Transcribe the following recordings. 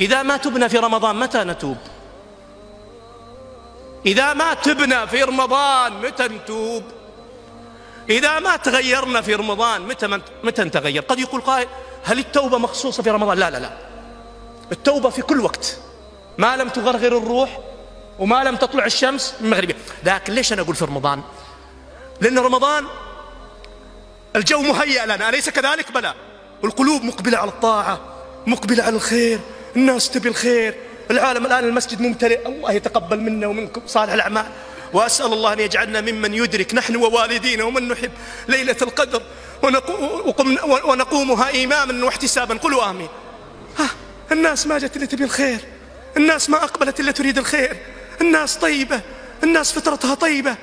إذا ما تبنى في رمضان متى نتوب إذا ما تبنى في رمضان متى نتوب إذا ما تغيرنا في رمضان متى متى نتغير قد يقول قائل هل التوبة مخصوصة في رمضان لا لا لا التوبة في كل وقت ما لم تغرغر الروح وما لم تطلع الشمس من مغربية لكن ليش أنا أقول في رمضان لأن رمضان الجو مهيأ لنا أليس كذلك بلى القلوب مقبلة على الطاعة مقبلة على الخير الناس تبي الخير العالم الآن المسجد ممتلئ الله يتقبل منا ومنكم صالح الأعمال وأسأل الله أن يجعلنا ممن يدرك نحن ووالدينا ومن نحب ليلة القدر ونقوم ونقومها إيماما واحتسابا قلوا آمين ها الناس ما جت إلا تبي الخير الناس ما أقبلت إلا تريد الخير الناس طيبة الناس فطرتها طيبة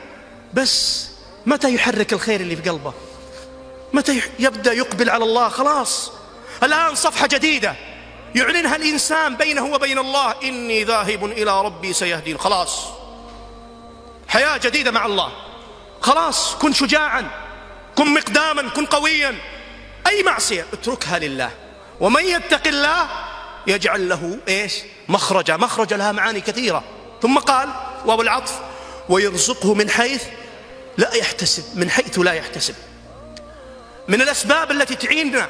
بس متى يحرك الخير اللي في قلبه متى يبدأ يقبل على الله خلاص الآن صفحة جديدة يعلنها الإنسان بينه وبين الله إني ذاهب إلى ربي سيهدين خلاص حياة جديدة مع الله خلاص كن شجاعا كن مقداما كن قويا أي معصية اتركها لله ومن يتق الله يجعل له إيش مخرجا مخرجا لها معاني كثيرة ثم قال واو العطف ويرزقه من حيث لا يحتسب من حيث لا يحتسب من الأسباب التي تعيننا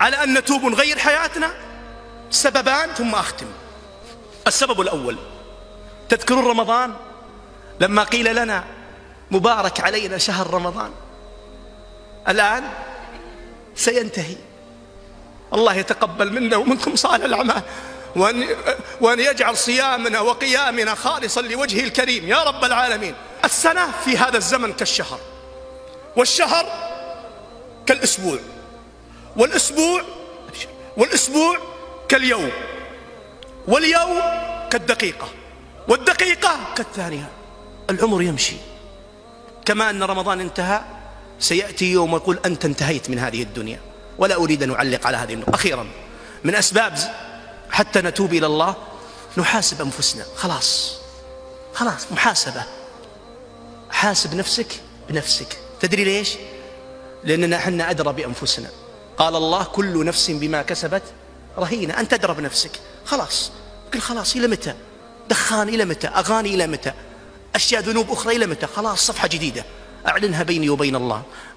على أن نتوب ونغير حياتنا سببان ثم أختم السبب الأول تذكرون رمضان لما قيل لنا مبارك علينا شهر رمضان الآن سينتهي الله يتقبل منا ومنكم صالح الأعمال وأن, وأن يجعل صيامنا وقيامنا خالصا لوجهه الكريم يا رب العالمين السنة في هذا الزمن كالشهر والشهر كالأسبوع والأسبوع والأسبوع كاليوم واليوم كالدقيقة والدقيقة كالثانية العمر يمشي كما أن رمضان انتهى سيأتي يوم يقول أنت انتهيت من هذه الدنيا ولا أريد أن أعلق على هذه النقطة أخيرا من أسباب حتى نتوب إلى الله نحاسب أنفسنا خلاص خلاص محاسبة حاسب نفسك بنفسك تدري ليش؟ لأننا حنا أدرى بأنفسنا قال الله كل نفس بما كسبت رهينة أنت تدرب نفسك خلاص قل خلاص إلى متى دخان إلى متى أغاني إلى متى أشياء ذنوب أخرى إلى متى خلاص صفحة جديدة أعلنها بيني وبين الله